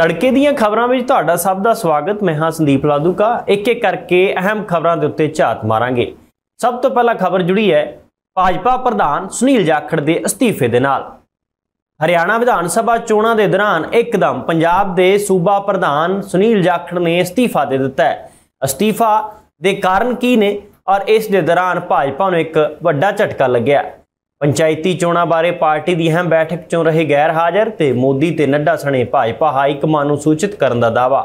ਤੜਕੇ ਦੀਆਂ ਖਬਰਾਂ ਵਿੱਚ ਤੁਹਾਡਾ ਸਭ ਦਾ ਸਵਾਗਤ ਮੈਂ ਹਾਂ ਸੰਦੀਪ ਲਾਦੂਕਾ ਇੱਕ ਇੱਕ ਕਰਕੇ ਅਹਿਮ ਖਬਰਾਂ ਦੇ ਉੱਤੇ ਝਾਤ ਮਾਰਾਂਗੇ ਸਭ ਤੋਂ ਪਹਿਲਾਂ ਖਬਰ ਜੁੜੀ ਹੈ ਭਾਜਪਾ ਪ੍ਰਧਾਨ ਸੁਨੀਲ ਜਾਖੜ ਦੇ ਅਸਤੀਫੇ ਦੇ ਨਾਲ ਹਰਿਆਣਾ ਵਿਧਾਨ ਸਭਾ ਚੋਣਾਂ ਦੇ ਦੌਰਾਨ ਇੱਕਦਮ ਪੰਜਾਬ ਦੇ ਸੂਬਾ ਪ੍ਰਧਾਨ ਸੁਨੀਲ ਜਾਖੜ ਨੇ ਅਸਤੀਫਾ ਦੇ ਦਿੱਤਾ ਹੈ ਅਸਤੀਫਾ ਦੇ ਕਾਰਨ ਕੀ ਨੇ ਔਰ ਇਸ ਦੇ ਦੌਰਾਨ ਭਾਜਪਾ ਨੂੰ ਇੱਕ ਵੱਡਾ ਝਟਕਾ ਲੱਗਿਆ ਪੰਚਾਇਤੀ ਚੋਣਾਂ ਬਾਰੇ ਪਾਰਟੀ ਦੀ ਅਹਿਮ ਬੈਠਕ 'ਚੋਂ ਰਹੇ ਗੈਰ ਹਾਜ਼ਰ ਤੇ ਮੋਦੀ ਤੇ ਨੱਡਾ ਸਣੇ ਭਾਜਪਾ ਹਾਈ ਕਮਾਨ ਨੂੰ ਸੂਚਿਤ ਕਰਨ ਦਾ ਦਾਵਾ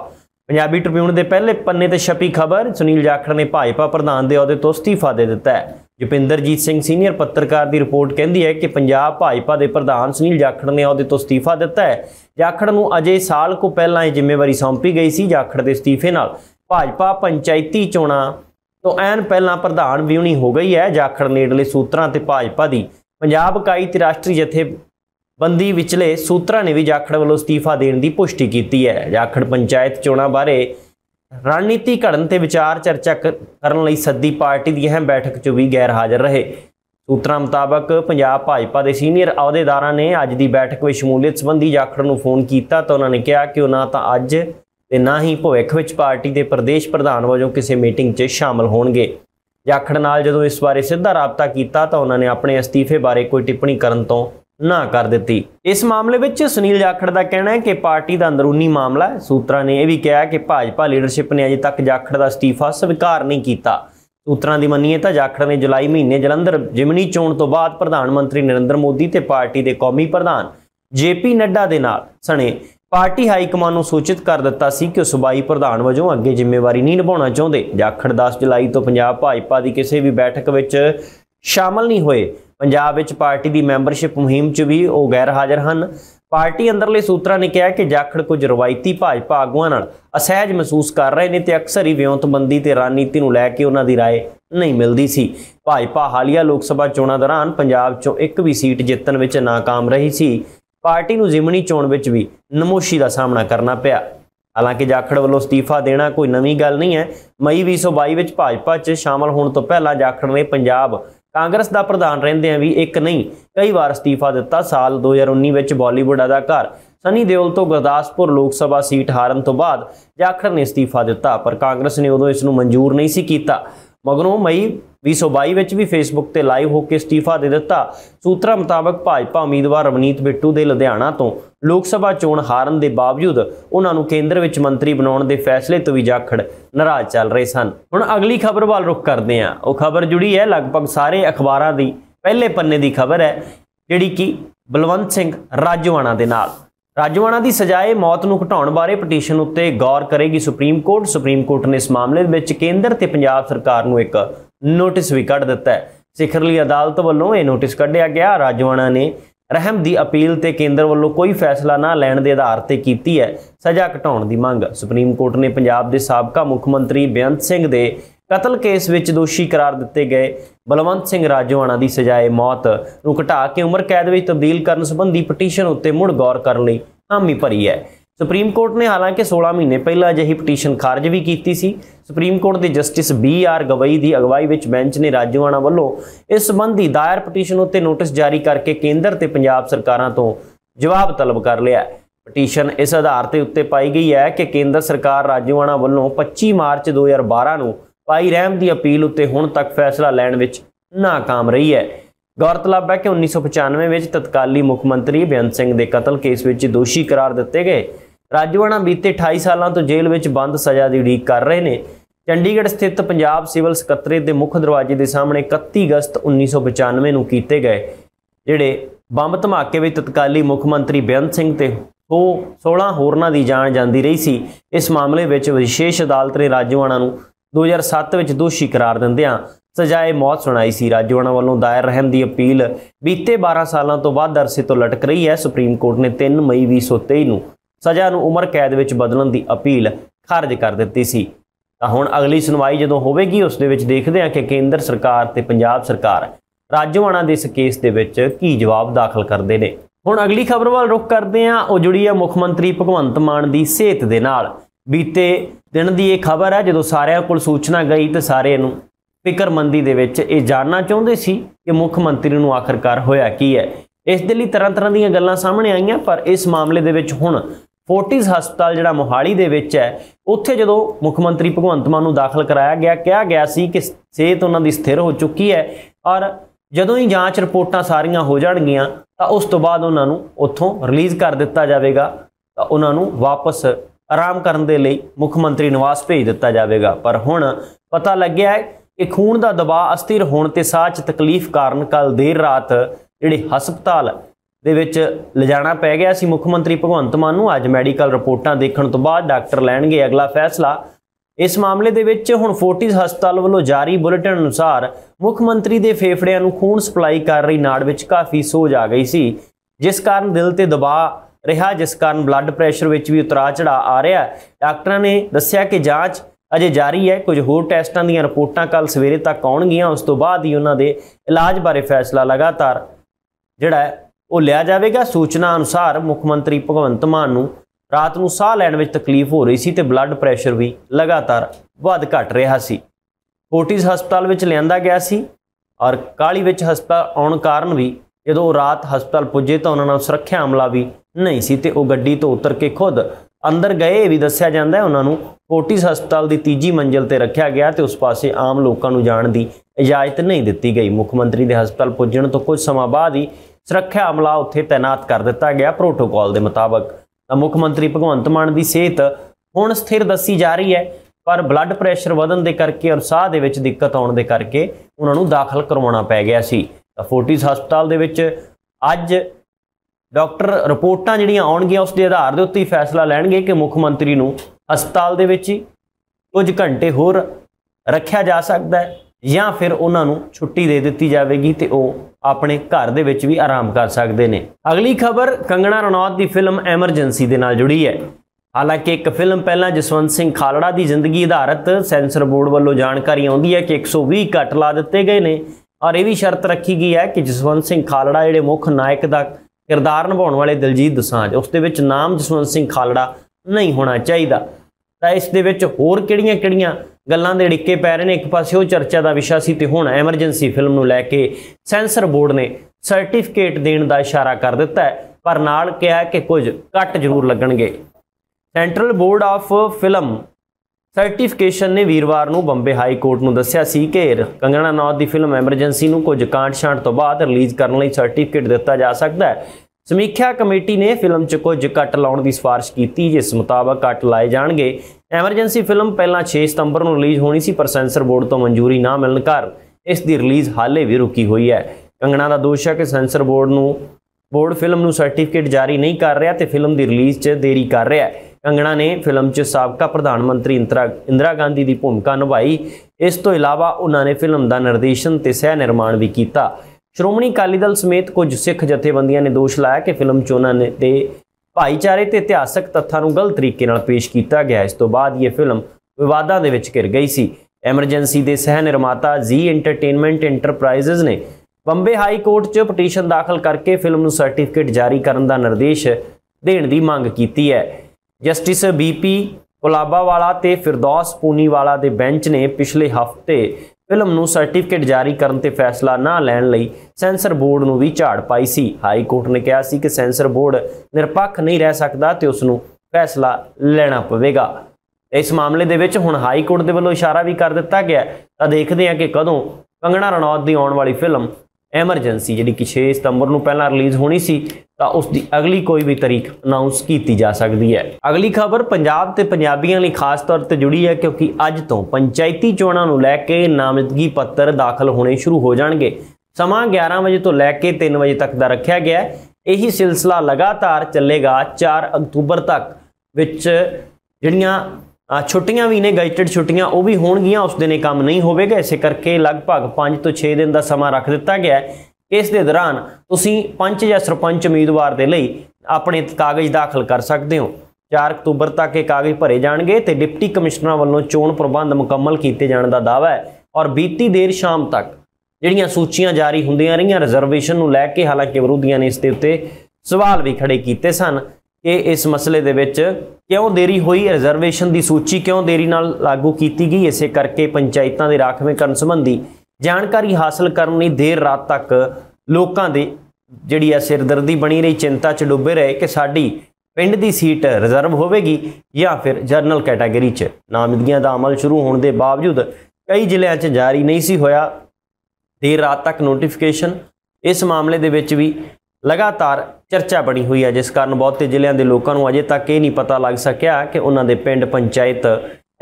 ਪੰਜਾਬੀ ਟ੍ਰਿਬਿਊਨ ਦੇ ਪਹਿਲੇ ਪੰਨੇ ਤੇ ਛਪੀ ਖਬਰ ਸੁਨੀਲ ਜਾਖੜ ਨੇ ਭਾਜਪਾ ਪ੍ਰਧਾਨ ਦੇ ਅਹੁਦੇ ਤੋਂ ਅਸਤੀਫਾ ਦੇ ਦਿੱਤਾ ਹੈ ਜੁਪਿੰਦਰਜੀਤ ਸਿੰਘ ਸੀਨੀਅਰ ਪੱਤਰਕਾਰ ਦੀ ਰਿਪੋਰਟ ਕਹਿੰਦੀ ਹੈ ਕਿ ਪੰਜਾਬ ਭਾਜਪਾ ਦੇ ਪ੍ਰਧਾਨ ਸੁਨੀਲ ਜਾਖੜ ਨੇ ਅਹੁਦੇ ਤੋਂ ਅਸਤੀਫਾ ਦਿੱਤਾ ਹੈ ਜਾਖੜ ਨੂੰ ਅਜੇ ਸਾਲ ਕੋ ਪਹਿਲਾਂ ਇਹ ਜ਼ਿੰਮੇਵਾਰੀ ਸੌਂਪੀ ਗਈ ਸੀ ਜਾਖੜ ਦੇ ਅਸਤੀਫੇ ਨਾਲ ਭਾਜਪਾ ਪੰਚਾਇਤੀ ਚੋਣਾਂ ਤੋਂ ਐਨ ਪਹਿਲਾਂ ਪ੍ਰਧਾਨ ਵਿਉਣੀ ਹੋ ਗਈ ਹੈ ਜਾਖੜ ਨੇੜਲੇ ਸੂਤਰਾਂ ਤੇ ਭਾਜਪਾ ਦੀ ਪੰਜਾਬ ਇਕਾਈ ਤੇ ਰਾਸ਼ਟਰੀ ਬੰਦੀ ਵਿਚਲੇ ਸੂਤਰਾਂ ਨੇ ਵੀ ਜਾਖੜ ਵੱਲੋਂ ਅਸਤੀਫਾ ਦੇਣ ਦੀ ਪੁਸ਼ਟੀ ਕੀਤੀ ਹੈ ਜਾਖੜ ਪੰਚਾਇਤ ਚੋਣਾਂ ਬਾਰੇ ਰਣਨੀਤੀ ਘੜਨ ਤੇ ਵਿਚਾਰ ਚਰਚਾ ਕਰਨ ਲਈ ਸੱਦੀ ਪਾਰਟੀ ਦੀ ਅਹਿਮ ਬੈਠਕ 'ਚ ਵੀ ਗੈਰ ਹਾਜ਼ਰ ਰਹੇ ਸੂਤਰਾਂ ਮੁਤਾਬਕ ਪੰਜਾਬ ਭਾਜਪਾ ਦੇ ਸੀਨੀਅਰ ਅਹੁਦੇਦਾਰਾਂ ਨੇ ਅੱਜ ਦੀ ਬੈਠਕ ਵਿੱਚ ਸ਼ਮੂਲੀਅਤ ਸੰਬੰਧੀ ਜਾਖੜ ਨੂੰ ਫੋਨ ਕੀਤਾ ਤਾਂ ਉਹਨਾਂ ਨੇ ਕਿਹਾ ਕਿ ਉਹਨਾਂ ਤਾਂ ਅੱਜ ਤੇ ਨਾ ਹੀ ਭਵਿੱਖ ਵਿੱਚ ਪਾਰਟੀ ਦੇ ਪ੍ਰਦੇਸ਼ ਪ੍ਰਧਾਨ ਵਜੋਂ ਕਿਸੇ ਮੀਟਿੰਗ 'ਚ ਸ਼ਾਮਲ ਹੋਣਗੇ ਜਾਖੜ ਨਾਲ ਜਦੋਂ ਇਸ ਬਾਰੇ ਸਿੱਧਾ ਰਾਬਤਾ ਕੀਤਾ ਤਾਂ ਉਹਨਾਂ ਨੇ ਆਪਣੇ ਅਸਤੀਫੇ ਬਾਰੇ ਕੋਈ ਟਿੱਪਣੀ ਕਰਨ ਤੋਂ ਨਾ ਕਰ ਦਿੱਤੀ ਇਸ ਮਾਮਲੇ ਵਿੱਚ ਸੁਨੀਲ ਜਾਖੜ ਦਾ ਕਹਿਣਾ ਹੈ ਕਿ ਪਾਰਟੀ ਦਾ ਅੰਦਰੂਨੀ ਮਾਮਲਾ ਹੈ ਸੂਤਰਾਂ ਨੇ ਇਹ ਵੀ ਕਿਹਾ ਕਿ ਭਾਜਪਾ ਲੀਡਰਸ਼ਿਪ ਨੇ ਅਜੇ ਤੱਕ ਜਾਖੜ ਦਾ ਅਸਤੀਫਾ ਸਵੀਕਾਰ ਨਹੀਂ ਕੀਤਾ ਸੂਤਰਾਂ ਦੀ ਮੰਨੀਏ ਤਾਂ ਜਾਖੜ ਨੇ ਜੁਲਾਈ ਮਹੀਨੇ ਜਲੰਧਰ ਜਿਮਨੀ ਚੋਣ ਤੋਂ ਬਾਅਦ ਪ੍ਰਧਾਨ ਮੰਤਰੀ ਨਰਿੰਦਰ ਮੋਦੀ ਤੇ ਪਾਰਟੀ ਦੇ ਕੌਮੀ ਪ੍ਰਧਾਨ ਜੇਪੀ ਨੱਡਾ ਦੇ ਨਾਲ ਸਣੇ ਪਾਰਟੀ ਹਾਈ ਕਮਾਨ ਨੂੰ ਸੂਚਿਤ ਕਰ ਦਿੱਤਾ ਸੀ ਕਿ ਉਹ ਪ੍ਰਧਾਨ ਵਜੋਂ ਅੱਗੇ ਜ਼ਿੰਮੇਵਾਰੀ ਨਹੀਂ ਨਿਭਾਉਣਾ ਚਾਹੁੰਦੇ ਜਾਖੜ 10 ਜੁਲਾਈ ਤੋਂ ਪੰਜਾਬ ਭਾਜਪਾ ਦੀ ਕਿਸੇ ਵੀ ਬੈਠਕ ਵਿੱਚ ਸ਼ਾਮਲ ਨਹੀਂ ਹੋਏ ਪੰਜਾਬ ਵਿੱਚ ਪਾਰਟੀ ਦੀ ਮੈਂਬਰਸ਼ਿਪ ਮੁਹਿੰਮ 'ਚ ਵੀ ਉਹ ਗੈਰ ਹਾਜ਼ਰ ਹਨ ਪਾਰਟੀ ਅੰਦਰਲੇ ਸੂਤਰਾਂ ਨੇ ਕਿਹਾ ਕਿ ਜਾਖੜ ਕੁਝ ਰਵਾਇਤੀ ਭਾਜਪਾ ਆਗੂਆਂ ਨਾਲ ਅਸਹਿਜ ਮਹਿਸੂਸ ਕਰ ਰਹੇ ਨੇ ਤੇ ਅਕਸਰ ਹੀ ਵਿਉਂਤਬੰਦੀ ਤੇ ਰਣਨੀਤੀ ਨੂੰ ਲੈ ਕੇ ਉਹਨਾਂ ਦੀ رائے ਨਹੀਂ ਮਿਲਦੀ ਸੀ ਭਾਜਪਾ ਹਾਲੀਆ ਲੋਕ ਸਭਾ ਚੋਣਾਂ ਦੌਰਾਨ ਪੰਜਾਬ 'ਚੋਂ ਇੱਕ ਵੀ ਸੀਟ ਜਿੱਤਣ ਵਿੱਚ ناکਾਮ ਰਹੀ ਸੀ ਪਾਰਟੀ ਨੂੰ ਜ਼ਿਮਨੀ ਚੋਣ ਵਿੱਚ ਵੀ ਨਮੋਸ਼ੀ ਦਾ ਸਾਹਮਣਾ ਕਰਨਾ ਪਿਆ ਹਾਲਾਂਕਿ ਜਾਖੜ ਵੱਲੋਂ ਅਸਤੀਫਾ ਦੇਣਾ ਕੋਈ ਨਵੀਂ ਗੱਲ ਨਹੀਂ ਹੈ ਮਈ 2022 ਵਿੱਚ ਭਾਜਪਾ 'ਚ ਸ਼ਾਮਲ ਹੋਣ ਤੋਂ ਪਹਿਲਾਂ ਜਾਖੜ ਨੇ ਪੰਜਾਬ ਕਾਂਗਰਸ ਦਾ ਪ੍ਰਧਾਨ ਰਹਿੰਦੇ ਆ ਵੀ ਇੱਕ ਨਹੀਂ ਕਈ ਵਾਰ ਅਸਤੀਫਾ ਦਿੱਤਾ ਸਾਲ 2019 ਵਿੱਚ ਬਾਲੀਵੁੱਡ ਅਦਾਕਾਰ ਸਨੀ ਦਿਓਲ ਤੋਂ ਗੁਰਦਾਸਪੁਰ ਲੋਕ ਸਭਾ ਸੀਟ ਹਾਰਨ ਤੋਂ ਬਾਅਦ ਜਾਖੜ ਨੇ ਅਸਤੀਫਾ ਦਿੱਤਾ ਪਰ ਕਾਂਗਰਸ ਨੇ ਉਦੋਂ ਇਸ ਨੂੰ ਮਨਜ਼ੂਰ ਨਹੀਂ ਸੀ ਕੀਤਾ ਮਗਰੋਂ ਮਈ 2022 ਵਿੱਚ ਵੀ ਫੇਸਬੁੱਕ ਤੇ ਲਾਈਵ ਹੋ ਕੇ ਅਸਤੀਫਾ ਦੇ ਦਿੱਤਾ ਸੂਤਰਾਂ ਮੁਤਾਬਕ ਭਾਜਪਾ ਉਮੀਦਵਾਰ ਰਵਨੀਤ ਬਿੱਟੂ ਦੇ ਲੁਧਿਆਣਾ ਤੋਂ ਲੋਕ ਸਭਾ ਚੋਣ ਹਾਰਨ ਦੇ ਬਾਵਜੂਦ ਉਹਨਾਂ ਨੂੰ ਕੇਂਦਰ ਵਿੱਚ ਮੰਤਰੀ ਬਣਾਉਣ ਦੇ ਫੈਸਲੇ ਤੋਂ ਵੀ ਜਾਖੜ ਨਾਰਾਜ਼ ਚੱਲ ਰਹੇ ਸਨ ਹੁਣ ਅਗਲੀ ਖਬਰ ਵੱਲ ਰੁਖ ਕਰਦੇ ਹਾਂ ਉਹ ਖਬਰ ਜੁੜੀ ਹੈ ਲਗਭਗ ਸਾਰੇ ਅਖਬਾਰਾਂ ਦੀ ਪਹਿਲੇ ਪੰਨੇ ਦੀ ਖਬਰ ਹੈ ਜਿਹੜੀ ਕਿ ਬਲਵੰਤ ਸਿੰਘ ਰਾਜਵਾਨਾ ਦੇ ਨਾਲ ਰਾਜਵਾਨਾ ਦੀ ਸਜ਼ਾਏ ਮੌਤ ਨੂੰ ਘਟਾਉਣ ਬਾਰੇ ਪਟੀਸ਼ਨ ਉੱਤੇ ਗੌਰ ਕਰੇਗੀ ਸੁਪਰੀਮ ਕੋਰਟ ਸੁਪਰੀਮ ਕੋਰਟ ਨੇ ਇਸ ਮਾਮਲੇ ਵਿੱਚ ਕੇਂਦਰ ਤੇ ਪੰਜਾਬ ਸਰਕਾਰ ਨੂੰ ਇੱਕ ਨੋਟਿਸ ਵੀ ਕੱਢ ਦਿੱਤਾ ਹੈ ਸਿਖਰਲੀ ਅਦਾਲਤ ਵੱਲੋਂ ਇਹ ਨੋਟਿਸ ਕੱਢਿਆ ਗਿਆ ਰਾਜਵਾਨਾ ਨੇ ਰਹਿਮ ਦੀ ਅਪੀਲ ਤੇ ਕੇਂਦਰ ਵੱਲੋਂ ਕੋਈ ਫੈਸਲਾ ਨਾ ਲੈਣ ਦੇ ਆਧਾਰ ਤੇ ਕੀਤੀ ਹੈ ਸਜ਼ਾ ਘਟਾਉਣ ਦੀ ਮੰਗ ਸੁਪਰੀਮ ਕੋਰਟ ਨੇ ਪੰਜਾਬ ਦੇ ਸਾਬਕਾ ਮੁੱਖ ਮੰਤਰੀ ਬੇਅੰਤ ਸਿੰਘ ਦੇ ਕਤਲ ਕੇਸ ਵਿੱਚ ਦੋਸ਼ੀ ਕਰਾਰ ਦਿੱਤੇ ਗਏ ਬਲਵੰਤ ਸਿੰਘ ਰਾਜਵਾਨਾ ਦੀ ਸਜ਼ਾਏ ਮੌਤ ਨੂੰ ਘਟਾ ਕੇ ਉਮਰ ਕੈਦ ਵਿੱਚ ਤਬਦੀਲ ਕਰਨ ਸੰਬੰਧੀ ਪਟੀਸ਼ਨ ਉੱਤੇ ਮੁੜ ਗੌਰ ਕਰਨ ਲਈ ਹਾਮੀ ਭਰੀ ਹੈ ਸੁਪਰੀਮ ਕੋਰਟ ਨੇ ਹਾਲਾਂਕਿ 16 ਮਹੀਨੇ ਪਹਿਲਾਂ ਅਜਿਹੀ ਪਟੀਸ਼ਨ ਖਾਰਜ ਵੀ ਕੀਤੀ ਸੀ ਸੁਪਰੀਮ ਕੋਰਟ ਦੇ ਜਸਟਿਸ ਬੀ ਆਰ ਗਵਈ ਦੀ ਅਗਵਾਈ ਵਿੱਚ ਬੈਂਚ ਨੇ ਰਾਜੂਆਣਾ ਵੱਲੋਂ ਇਸ ਸੰਬੰਧੀ ਦਾਇਰ ਪਟੀਸ਼ਨ ਉੱਤੇ ਨੋਟਿਸ ਜਾਰੀ ਕਰਕੇ ਕੇਂਦਰ ਤੇ ਪੰਜਾਬ ਸਰਕਾਰਾਂ ਤੋਂ ਜਵਾਬ ਤਲਬ ਕਰ ਲਿਆ ਹੈ ਪਟੀਸ਼ਨ ਇਸ ਆਧਾਰ ਤੇ ਉੱਤੇ ਪਾਈ ਗਈ ਹੈ ਕਿ ਕੇਂਦਰ ਸਰਕਾਰ ਰਾਜੂਆਣਾ ਵੱਲੋਂ 25 ਮਾਰਚ 2012 ਨੂੰ ਪਾਈ ਰਹਿਮ ਦੀ ਅਪੀਲ ਉੱਤੇ ਹੁਣ ਤੱਕ ਫੈਸਲਾ ਲੈਣ ਵਿੱਚ ਨਾਕਾਮ ਰਹੀ ਹੈ ਗੌਰਤਲਬ ਹੈ ਕਿ 1995 ਵਿੱਚ ਤਤਕਾਲੀ ਮੁੱਖ ਮੰਤਰੀ ਬਿਆਨ ਸਿੰਘ ਦੇ ਕਤਲ ਕੇਸ ਵਿੱਚ ਦੋਸ਼ੀ ਕਰਾਰ ਦਿੱਤੇ ਗਏ ਰਾਜਵਾਣਾ ਬੀਤੇ 28 ਸਾਲਾਂ ਤੋਂ ਜੇਲ੍ਹ ਵਿੱਚ ਬੰਦ ਸਜ਼ਾ ਦੀ ਉਡੀਕ ਕਰ ਰਹੇ ਨੇ ਚੰਡੀਗੜ੍ਹ ਸਥਿਤ ਪੰਜਾਬ ਸਿਵਲ ਸਕੱਤਰੇਤ ਦੇ ਮੁੱਖ ਦਰਵਾਜ਼ੇ ਦੇ ਸਾਹਮਣੇ 31 ਅਗਸਤ 1995 ਨੂੰ ਕੀਤੇ ਗਏ ਜਿਹੜੇ ਬੰਬ ਧਮਾਕੇ ਵਿੱਚ ਤਤਕਾਲੀ ਮੁੱਖ ਮੰਤਰੀ ਬਿਆਨ ਸਿੰਘ ਤੇ ਹੋ 16 ਹੋਰਨਾਂ ਦੀ ਜਾਨ ਜਾਂਦੀ ਰਹੀ ਸੀ ਇਸ ਮਾਮਲੇ ਵਿੱਚ ਵਿਸ਼ੇਸ਼ ਅਦਾਲਤ ਨੇ ਰਾਜਵਾਣਾ ਨੂੰ 2007 ਵਿੱਚ ਦੋਸ਼ੀ ਕਰਾਰ ਦਿੰਦਿਆਂ ਸਜ਼ਾਏ ਮੌਤ ਸੁਣਾਈ ਸੀ ਰਾਜਵਾਨਾ ਵੱਲੋਂ ਦਾਇਰ ਰਹਿਮ ਦੀ ਅਪੀਲ ਬੀਤੇ 12 ਸਾਲਾਂ ਤੋਂ ਬਾਅਦ ਅਰਸੇ ਤੋਂ ਲਟਕ ਰਹੀ ਹੈ ਸੁਪਰੀਮ ਕੋਰਟ ਨੇ 3 ਮਈ 2023 ਨੂੰ ਸਜ਼ਾ ਨੂੰ ਉਮਰ ਕੈਦ ਵਿੱਚ ਬਦਲਣ ਦੀ ਅਪੀਲ ਖਾਰਜ ਕਰ ਦਿੱਤੀ ਸੀ ਤਾਂ ਹੁਣ ਅਗਲੀ ਸੁਣਵਾਈ ਜਦੋਂ ਹੋਵੇਗੀ ਉਸ ਦੇ ਵਿੱਚ ਦੇਖਦੇ ਹਾਂ ਕਿ ਕੇਂਦਰ ਸਰਕਾਰ ਤੇ ਪੰਜਾਬ ਸਰਕਾਰ ਰਾਜਵਾਨਾ ਦੇ ਇਸ ਕੇਸ ਦੇ ਵਿੱਚ ਕੀ ਜਵਾਬ ਦਾਖਲ ਕਰਦੇ ਨੇ ਹੁਣ ਅਗਲੀ ਖਬਰ ਵੱਲ ਰੁਖ ਕਰਦੇ ਹਾਂ ਉਹ ਜੁੜੀ ਹੈ ਮੁੱਖ ਮੰਤਰੀ ਭਗਵੰਤ ਮਾਨ ਦੀ ਸਿਹਤ ਦੇ ਨਾਲ ਬੀਤੇ ਦਿਨ ਦੀ ਇਹ ਖਬਰ ਹੈ ਜਦੋਂ ਸਾਰਿਆਂ ਕੋਲ ਸੂਚਨਾ ਗਈ ਤੇ ਸਾਰਿਆਂ ਨੂੰ ਫਿਕਰਮੰਦੀ ਦੇ ਵਿੱਚ ਇਹ ਜਾਣਨਾ ਚਾਹੁੰਦੇ ਸੀ ਕਿ ਮੁੱਖ ਮੰਤਰੀ ਨੂੰ ਆਖਰਕਾਰ ਹੋਇਆ ਕੀ ਹੈ ਇਸ ਦੇ ਲਈ ਤਰ੍ਹਾਂ ਤਰ੍ਹਾਂ ਦੀਆਂ ਗੱਲਾਂ ਸਾਹਮਣੇ ਆਈਆਂ ਪਰ ਇਸ ਮਾਮਲੇ ਦੇ ਵਿੱਚ ਹੁਣ ਫੋਰਟਿਸ ਹਸਪਤਾਲ ਜਿਹੜਾ ਮੋਹਾਲੀ ਦੇ ਵਿੱਚ ਹੈ ਉੱਥੇ ਜਦੋਂ ਮੁੱਖ ਮੰਤਰੀ ਭਗਵੰਤ ਮਾਨ ਨੂੰ ਦਾਖਲ ਕਰਾਇਆ ਗਿਆ ਕਿਹਾ ਗਿਆ ਸੀ ਕਿ ਸਿਹਤ ਉਹਨਾਂ ਦੀ ਸਥਿਰ ਹੋ ਚੁੱਕੀ ਹੈ ਔਰ ਜਦੋਂ ਹੀ ਜਾਂਚ ਰਿਪੋਰਟਾਂ ਸਾਰੀਆਂ ਹੋ ਜਾਣਗੀਆਂ ਤਾਂ ਉਸ ਤੋਂ ਬਾਅਦ ਉਹਨਾਂ ਨੂੰ ਉੱਥੋਂ ਰਿਲੀਜ਼ ਕਰ ਦਿੱਤਾ ਜਾਵੇਗਾ ਤਾਂ ਉਹਨਾਂ ਨੂੰ ਵਾਪਸ ਆਰਾਮ ਕਰਨ ਦੇ ਲਈ ਮੁੱਖ ਮੰਤਰੀ ਨਿਵਾਸ ਭੇਜ ਦਿੱਤਾ ਜਾਵੇਗਾ ਪਰ ਹੁਣ ਪਤਾ ਲੱਗਿਆ ਹੈ ਇਹ ਖੂਨ ਦਾ ਦਬਾਅ ਅਸਥਿਰ ਹੋਣ ਤੇ ਸਾਹ 'ਚ ਤਕਲੀਫ ਕਾਰਨ ਕੱਲ ਦੇਰ ਰਾਤ ਜਿਹੜੇ ਹਸਪਤਾਲ ਦੇ ਵਿੱਚ ਲਿਜਾਣਾ ਪੈ ਗਿਆ ਸੀ ਮੁੱਖ ਮੰਤਰੀ ਭਗਵੰਤ ਮਾਨ ਨੂੰ ਅੱਜ ਮੈਡੀਕਲ ਰਿਪੋਰਟਾਂ ਦੇਖਣ ਤੋਂ ਬਾਅਦ ਡਾਕਟਰ ਲੈਣਗੇ ਅਗਲਾ ਫੈਸਲਾ ਇਸ ਮਾਮਲੇ ਦੇ ਵਿੱਚ ਹੁਣ ਫੋਰਟਿਸ ਹਸਪਤਾਲ ਵੱਲੋਂ ਜਾਰੀ ਬੁਲੇਟਿਨ ਅਨੁਸਾਰ ਮੁੱਖ ਮੰਤਰੀ ਦੇ ਫੇਫੜਿਆਂ ਨੂੰ ਖੂਨ ਸਪਲਾਈ ਕਰ ਰਹੀ ਨਾੜ ਵਿੱਚ ਕਾਫੀ ਸੋਜ ਆ ਗਈ ਸੀ ਜਿਸ ਕਾਰਨ ਦਿਲ ਤੇ ਦਬਾਅ ਰਿਹਾ ਜਿਸ ਕਾਰਨ ਬਲੱਡ ਪ੍ਰੈਸ਼ਰ ਵਿੱਚ ਵੀ ਉਤਰਾ ਚੜਾ ਆ ਰਿਹਾ ਡਾਕਟਰਾਂ ਨੇ ਦੱਸਿਆ ਕਿ ਜਾਂਚ ਅਜੇ ਜਾਰੀ ਹੈ ਕੁਝ ਹੋਰ ਟੈਸਟਾਂ ਦੀਆਂ ਰਿਪੋਰਟਾਂ ਕੱਲ ਸਵੇਰੇ ਤੱਕ ਆਉਣਗੀਆਂ ਉਸ ਤੋਂ ਬਾਅਦ ਹੀ ਉਹਨਾਂ ਦੇ ਇਲਾਜ ਬਾਰੇ ਫੈਸਲਾ ਲਗਾਤਾਰ ਜਿਹੜਾ ਹੈ ਉਹ ਲਿਆ ਜਾਵੇਗਾ ਸੂਚਨਾ ਅਨੁਸਾਰ ਮੁੱਖ ਮੰਤਰੀ ਭਗਵੰਤ ਮਾਨ ਨੂੰ ਰਾਤ ਨੂੰ ਸਾਹ ਲੈਣ ਵਿੱਚ ਤਕਲੀਫ ਹੋ ਰਹੀ ਸੀ ਤੇ ਬਲੱਡ ਪ੍ਰੈਸ਼ਰ ਵੀ ਲਗਾਤਾਰ ਵੱਧ ਘਟ ਰਿਹਾ ਸੀ ਫੋਰਟਿਸ ਹਸਪਤਾਲ ਵਿੱਚ ਲਿਆਂਦਾ ਗਿਆ ਸੀ ਔਰ ਕਾਲੀ ਵਿੱਚ ਹਸਪਤਾਲ ਆਉਣ ਕਾਰਨ ਵੀ ਜਦੋਂ ਰਾਤ ਹਸਪਤਾਲ ਪੁੱਜੇ ਤਾਂ ਉਹਨਾਂ ਨਾਲ ਸੁਰੱਖਿਆ ਅਮਲਾ ਵੀ ਨਹੀਂ ਸੀ ਤੇ ਉਹ ਗੱਡੀ ਤੋਂ ਉਤਰ ਕੇ ਖੁਦ ਅੰਦਰ ਗਏ ਵੀ ਦੱਸਿਆ ਜਾਂਦਾ ਹੈ ਉਹਨਾਂ ਨੂੰ ਫੋਰਟਿਸ ਹਸਪਤਾਲ ਦੀ ਤੀਜੀ ਮੰਜ਼ਲ ਤੇ ਰੱਖਿਆ ਗਿਆ ਤੇ ਉਸ ਪਾਸੇ ਆਮ ਲੋਕਾਂ ਨੂੰ ਜਾਣ ਦੀ ਇਜਾਜ਼ਤ ਨਹੀਂ ਦਿੱਤੀ ਗਈ ਮੁੱਖ ਮੰਤਰੀ ਦੇ ਹਸਪਤਾਲ ਪੁੱਜਣ ਤੋਂ ਕੁਝ ਸਮਾਂ ਬਾਅਦ ਹੀ ਸੁਰੱਖਿਆ ਅਮਲਾ ਉੱਥੇ ਤਾਇਨਾਤ ਕਰ ਦਿੱਤਾ ਗਿਆ ਪ੍ਰੋਟੋਕਾਲ ਦੇ ਮੁਤਾਬਕ ਤਾਂ ਮੁੱਖ ਮੰਤਰੀ ਭਗਵੰਤ ਮਾਨ ਦੀ ਸਿਹਤ ਹੁਣ ਸਥਿਰ ਦੱਸੀ ਜਾ ਰਹੀ ਹੈ ਪਰ ਬਲੱਡ ਪ੍ਰੈਸ਼ਰ ਵਧਣ ਦੇ ਕਰਕੇ ਔਰ ਸਾਹ ਦੇ ਵਿੱਚ ਦਿੱਕਤ ਆਉਣ ਦੇ ਕਰਕੇ ਉਹਨਾਂ ਨੂੰ ਦਾਖਲ ਕਰਵਾਉਣਾ ਪੈ ਗਿਆ ਸੀ ਫੋਰਟਿਸ ਹਸਪਤਾਲ ਦੇ ਵਿੱਚ ਅੱਜ ਡਾਕਟਰ ਰਿਪੋਰਟਾਂ ਜਿਹੜੀਆਂ ਆਉਣਗੀਆਂ ਉਸ ਦੇ ਆਧਾਰ ਦੇ ਉੱਤੇ ਹੀ ਫੈਸਲਾ ਲੈਣਗੇ ਕਿ ਮੁੱਖ ਮੰਤਰੀ ਨੂੰ ਹਸਪਤਾਲ ਦੇ ਵਿੱਚ ਹੀ ਕੁਝ ਘੰਟੇ ਹੋਰ ਰੱਖਿਆ ਜਾ ਸਕਦਾ ਹੈ ਜਾਂ ਫਿਰ ਉਹਨਾਂ ਨੂੰ ਛੁੱਟੀ ਦੇ ਦਿੱਤੀ ਜਾਵੇਗੀ ਤੇ ਉਹ ਆਪਣੇ ਘਰ ਦੇ ਵਿੱਚ ਵੀ ਆਰਾਮ ਕਰ ਸਕਦੇ ਨੇ ਅਗਲੀ ਖਬਰ ਕੰਗਣਾ ਰਣੌਤ ਦੀ ਫਿਲਮ ਐਮਰਜੈਂਸੀ ਦੇ ਨਾਲ ਜੁੜੀ ਹੈ ਹਾਲਾਂਕਿ ਇੱਕ ਫਿਲਮ ਪਹਿਲਾਂ ਜਸਵੰਤ ਸਿੰਘ ਖਾਲੜਾ ਦੀ ਜ਼ਿੰਦਗੀ ਆਧਾਰਿਤ ਸੈਂਸਰ ਬੋਰਡ ਵੱਲੋਂ ਜਾਣਕਾਰੀ ਆਉਂਦੀ ਹੈ ਕਿ 120 ਕੱਟ ਲਾ ਦਿੱਤੇ ਗਏ ਨੇ ਔਰ ਇਹ ਵੀ ਸ਼ਰਤ ਰੱਖੀ ਗਈ ਹੈ ਕਿ ਜਸਵੰਤ ਸਿੰਘ ਖਾਲੜਾ ਜਿਹੜੇ ਮੁੱਖ ਨਾਇਕ ਦਾ ਕਿਰਦਾਰ ਨਿਭਾਉਣ ਵਾਲੇ ਦਿਲਜੀਤ ਦਸਾਂਜ ਉਸ ਦੇ ਵਿੱਚ ਨਾਮ ਜਸਵੰਤ ਸਿੰਘ ਖਾਲੜਾ ਨਹੀਂ ਹੋਣਾ ਚਾਹੀਦਾ ਤਾਂ ਇਸ ਦੇ ਵਿੱਚ ਹੋਰ ਕਿਹੜੀਆਂ-ਕਿਹੜੀਆਂ ਗੱਲਾਂ ਦੇ ੜਿੱਕੇ ਪੈ ਰਹੇ ਨੇ ਇੱਕ ਪਾਸੇ ਉਹ ਚਰਚਾ ਦਾ ਵਿਸ਼ਾ ਸੀ ਤੇ ਹੁਣ ਐਮਰਜੈਂਸੀ ਫਿਲਮ ਨੂੰ ਲੈ ਕੇ ਸੈਂਸਰ ਬੋਰਡ ਨੇ ਸਰਟੀਫਿਕੇਟ ਦੇਣ ਦਾ ਇਸ਼ਾਰਾ ਕਰ ਦਿੱਤਾ ਹੈ ਪਰ ਨਾਲ ਕਿਹਾ ਕਿ ਕੁਝ ਕੱਟ ਜ਼ਰੂਰ ਲੱਗਣਗੇ central board of film certification ਨੇ ਵੀਰਵਾਰ ਨੂੰ ਬੰਬੇ ਹਾਈ ਕੋਰਟ ਨੂੰ ਦੱਸਿਆ ਸੀ ਕਿ ਕੰਗਣਾ ਨੌਤ ਦੀ ਫਿਲਮ ਐਮਰਜੈਂਸੀ ਨੂੰ ਕੁਝ ਕਾਂਟ ਛਾਂਟ ਤੋਂ ਬਾਅਦ ਰਿਲੀਜ਼ ਕਰਨ ਲਈ ਸਰਟੀਫਿਕੇਟ ਦਿੱਤਾ ਜਾ ਸਕਦਾ ਹੈ ਸਮੀਖਿਆ ਕਮੇਟੀ ਨੇ ਫਿਲਮ 'ਚ ਕੁਝ ਕੱਟ ਲਾਉਣ ਦੀ ਸਿਫਾਰਿਸ਼ ਕੀਤੀ ਜਿਸ ਮੁਤਾਬਕ ਕੱਟ ਲਾਏ ਜਾਣਗੇ ਐਮਰਜੈਂਸੀ ਫਿਲਮ ਪਹਿਲਾਂ 6 ਸਤੰਬਰ ਨੂੰ ਰਿਲੀਜ਼ ਹੋਣੀ ਸੀ ਪਰ ਸੈਂਸਰ ਬੋਰਡ ਤੋਂ ਮਨਜ਼ੂਰੀ ਨਾ ਮਿਲਣ ਕਰ ਇਸ ਦੀ ਰਿਲੀਜ਼ ਹਾਲੇ ਵੀ ਰੁਕੀ ਹੋਈ ਹੈ ਕੰਗਣਾ ਦਾ ਦੋਸ਼ ਹੈ ਕਿ ਸੈਂਸਰ ਬੋਰਡ ਨੂੰ ਬੋਰਡ ਫਿਲਮ ਨੂੰ ਸਰਟੀਫਿਕੇਟ ਜਾਰੀ ਨਹੀਂ ਕਰ ਰਿਹਾ ਤੇ ਫਿਲਮ ਦੀ ਰਿਲੀਜ਼ 'ਚ ਦੇਰੀ ਕਰ ਰਿਹਾ ਹੈ ਕੰਗਣਾ ਨੇ ਫਿਲਮ 'ਚ ਸਾਬਕਾ ਪ੍ਰਧਾਨ ਮੰਤਰੀ ਇੰਦਰਾ ਗਾਂਧੀ ਦੀ ਭੂਮਿਕਾ ਨਿਭਾਈ ਇਸ ਤੋਂ ਇਲਾਵਾ ਉਹਨਾਂ ਨੇ ਫਿਲਮ ਦਾ ਨਿਰਦੇਸ਼ਨ ਤੇ ਸਹਿ ਨਿਰਮਾਣ ਵੀ ਕੀਤਾ ਸ਼੍ਰੋਮਣੀ ਅਕਾਲੀ ਦਲ ਸਮੇਤ ਕੁਝ ਸਿੱਖ ਜਥੇਬੰਦੀਆਂ ਨੇ ਦੋਸ਼ ਲਾਇਆ ਕਿ ਫਿਲਮ 'ਚ ਉਹਨਾਂ ਨੇ ਤੇ ਭਾਈਚਾਰੇ ਤੇ ਇਤਿਹਾਸਕ ਤੱਥਾਂ ਨੂੰ ਗਲਤ ਤਰੀਕੇ ਨਾਲ ਪੇਸ਼ ਕੀਤਾ ਗਿਆ ਇਸ ਤੋਂ ਬਾਅਦ ਇਹ ਫਿਲਮ ਵਿਵਾਦਾਂ ਦੇ ਵਿੱਚ ਘਿਰ ਗਈ ਸੀ ਐਮਰਜੈਂਸੀ ਦੇ ਸਹਿ ਨਿਰਮਾਤਾ ਜੀ ਐਂਟਰਟੇਨਮੈਂਟ ਐਂਟਰਪ੍ਰਾਈਜ਼ਸ ਨੇ ਬੰਬੇ ਹਾਈ ਕੋਰਟ 'ਚ ਪਟੀਸ਼ਨ ਦਾਖਲ ਕਰਕੇ ਫਿਲਮ ਨੂੰ ਸਰਟੀਫਿਕੇਟ ਜਾਰੀ ਕਰਨ ਦਾ ਨਿਰਦੇਸ਼ ਦੇਣ ਦੀ ਮੰਗ ਕੀਤੀ ਹੈ ਜਸਟਿਸ ਬੀਪੀ ਕੋਲਾਬਾ ਵਾਲਾ ਤੇ ਫਿਰਦੌਸ ਪੂਨੀ ਵਾਲਾ ਦੇ ਬੈਂਚ ਨੇ ਪਿਛਲੇ ਹਫ਼ਤੇ ਫਿਲਮ ਨੂੰ ਸਰਟੀਫਿਕੇਟ ਜਾਰੀ ਕਰਨ ਤੇ ਫੈਸਲਾ ਨਾ ਲੈਣ ਲਈ ਸੈਂਸਰ ਬੋਰਡ ਨੂੰ ਵੀ ਝਾੜ ਪਾਈ ਸੀ ਹਾਈ ਕੋਰਟ ਨੇ ਕਿਹਾ ਸੀ ਕਿ ਸੈਂਸਰ ਬੋਰਡ ਨਿਰਪੱਖ ਨਹੀਂ ਰਹਿ ਸਕਦਾ ਤੇ ਉਸ ਨੂੰ ਫੈਸਲਾ ਲੈਣਾ ਪਵੇਗਾ ਇਸ ਮਾਮਲੇ ਦੇ ਵਿੱਚ ਹੁਣ ਹਾਈ ਕੋਰਟ ਦੇ ਵੱਲੋਂ ਇਸ਼ਾਰਾ ਵੀ ਕਰ ਦਿੱਤਾ ਗਿਆ ਤਾਂ ਦੇਖਦੇ ਹਾਂ ਕਿ ਕਦੋਂ ਕੰਗਣਾ ਰਣੌਤ ਦੀ ਆਉਣ ਵਾਲੀ ਫਿਲਮ ਐਮਰਜੈਂਸੀ ਜਿਹੜੀ ਕਿ 6 ਸਤੰਬਰ ਨੂੰ ਪਹਿਲਾਂ ਰਿਲੀਜ਼ ਹੋਣੀ ਸੀ ਤਾਂ ਉਸ ਦੀ ਅਗਲੀ ਕੋਈ ਵੀ ਤਾਰੀਖ ਅਨਾਉਂਸ ਕੀਤੀ ਜਾ ਸਕਦੀ ਹੈ ਅਗਲੀ ਖਬਰ ਪੰਜਾਬ ਤੇ ਪੰਜਾਬੀਆਂ ਲਈ ਖਾਸ ਤੌਰ ਤੇ ਜੁੜੀ ਹੈ ਕਿਉਂਕਿ ਅੱਜ ਤੋਂ ਪੰਚਾਇਤੀ ਚੋਣਾਂ ਨੂੰ ਲੈ ਕੇ ਨਾਮਜ਼ਦਗੀ ਪੱਤਰ ਦਾਖਲ ਹੋਣੇ ਸ਼ੁਰੂ ਹੋ ਜਾਣਗੇ ਸਮਾਂ 11 ਵਜੇ ਤੋਂ ਲੈ ਕੇ 3 ਵਜੇ ਤੱਕ ਦਾ ਰੱਖਿਆ ਗਿਆ ਹੈ ਇਹੀ ਸਿਲਸਿਲਾ ਲਗਾਤਾਰ ਚੱਲੇਗਾ 4 ਅਕਤੂਬਰ ਤੱਕ ਵਿੱਚ ਜਿਹੜੀਆਂ ਛੁੱਟੀਆਂ ਵੀ ਨੇ ਗਾਈਟਡ ਛੁੱਟੀਆਂ ਉਹ ਵੀ ਹੋਣਗੀਆਂ ਉਸ ਦਿਨੇ ਕੰਮ ਨਹੀਂ ਹੋਵੇਗਾ ਇਸੇ ਕਰਕੇ ਲਗਭਗ 5 ਤੋਂ 6 ਦਿਨ ਦਾ ਸਮਾਂ ਰੱਖ ਦਿੱਤਾ ਗਿਆ ਹੈ ਇਸ ਦੇ ਦੌਰਾਨ ਤੁਸੀਂ ਪੰਚ ਜਾਂ ਸਰਪੰਚ ਉਮੀਦਵਾਰ ਦੇ ਲਈ ਆਪਣੇ ਕਾਗਜ਼ ਦਾਖਲ ਕਰ ਸਕਦੇ ਹੋ 4 ਅਕਤੂਬਰ ਤੱਕ ਇਹ ਕਾਗਜ਼ ਭਰੇ ਜਾਣਗੇ ਤੇ ਡਿਪਟੀ ਕਮਿਸ਼ਨਰਾਂ ਵੱਲੋਂ ਚੋਣ ਪ੍ਰਬੰਧ ਮੁਕੰਮਲ ਕੀਤੇ ਜਾਣ ਦਾ ਦਾਅਵਾ ਹੈ ਔਰ ਬੀਤੀ ਦੇਰ ਸ਼ਾਮ ਤੱਕ ਜਿਹੜੀਆਂ ਸੂਚੀਆਂ ਜਾਰੀ ਹੁੰਦੀਆਂ ਰਹੀਆਂ ਰਿਜ਼ਰਵੇਸ਼ਨ ਨੂੰ ਲੈ ਕੇ ਹਾਲਾਂਕਿ ਵਿਰੋਧੀਆਂ ਨੇ ਇਸ ਦੇ ਉੱਤੇ ਸਵਾਲ ਵੀ ਖੜੇ ਕੀਤੇ ਸਨ ਕਿ ਇਸ ਮਸਲੇ ਦੇ ਵਿੱਚ ਕਿਉਂ ਦੇਰੀ ਹੋਈ ਰਿਜ਼ਰਵੇਸ਼ਨ ਦੀ ਸੂਚੀ ਕਿਉਂ ਦੇਰੀ ਨਾਲ ਲਾਗੂ ਕੀਤੀ ਗਈ ਇਸੇ ਕਰਕੇ ਪੰਚਾਇਤਾਂ ਦੇ ਰਾਖਵੇਂਕਰਨ ਸੰਬੰਧੀ ਜਾਣਕਾਰੀ ਹਾਸਲ ਕਰਨ ਲਈ ਦੇਰ ਰਾਤ ਤੱਕ ਲੋਕਾਂ ਦੇ ਜਿਹੜੀ ਆ ਸਿਰਦਰਦੀ ਬਣੀ ਰਹੀ ਚਿੰਤਾ 'ਚ ਡੁੱਬੇ ਰਹੇ ਕਿ ਸਾਡੀ ਪਿੰਡ ਦੀ ਸੀਟ ਰਿਜ਼ਰਵ ਹੋਵੇਗੀ ਜਾਂ ਫਿਰ ਜਨਰਲ ਕੈਟਾਗਰੀ 'ਚ ਨਾਮਜ਼ਦਗੀਆਂ ਦਾ ਅਮਲ ਸ਼ੁਰੂ ਹੋਣ ਦੇ ਬਾਵਜੂਦ ਕਈ ਜ਼ਿਲ੍ਹਿਆਂ 'ਚ ਜਾਰੀ ਨਹੀਂ ਸੀ ਹੋਇਆ ਦੇਰ ਰਾਤ ਤੱਕ ਨੋਟੀਫਿਕੇਸ਼ਨ ਇਸ ਮਾਮਲੇ ਦੇ ਵਿੱਚ ਵੀ ਲਗਾਤਾਰ ਚਰਚਾ ਬਣੀ ਹੋਈ ਹੈ ਜਿਸ ਕਾਰਨ ਬਹੁਤੇ ਜ਼ਿਲ੍ਹਿਆਂ ਦੇ ਲੋਕਾਂ ਨੂੰ ਅਜੇ ਤੱਕ ਇਹ ਨਹੀਂ ਪਤਾ ਲੱਗ ਸਕਿਆ ਕਿ ਉਹਨਾਂ ਦੇ ਪਿੰਡ ਪੰਚਾਇਤ